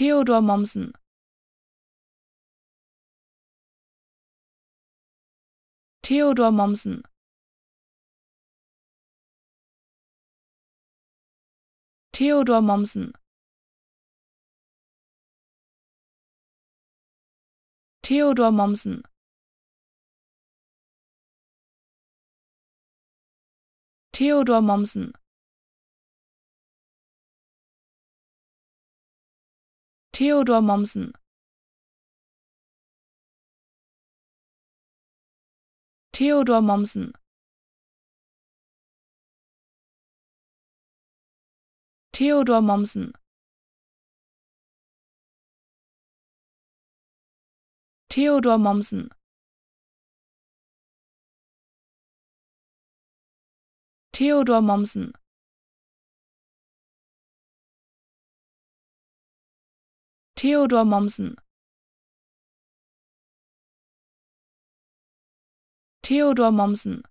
Theodor Mommsen Theodor Mommsen Theodor Mommsen Theodor Mommsen Theodor Mommsen Theodor Mommsen Theodor Mommsen Theodor Mommsen Theodor Mommsen Theodor Mommsen Theodor Mommsen Theodor Mommsen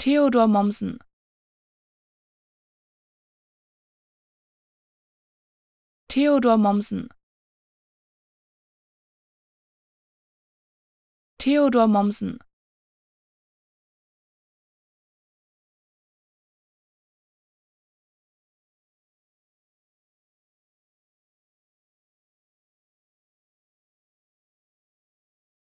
Theodor Mommsen Theodor Mommsen Theodor Mommsen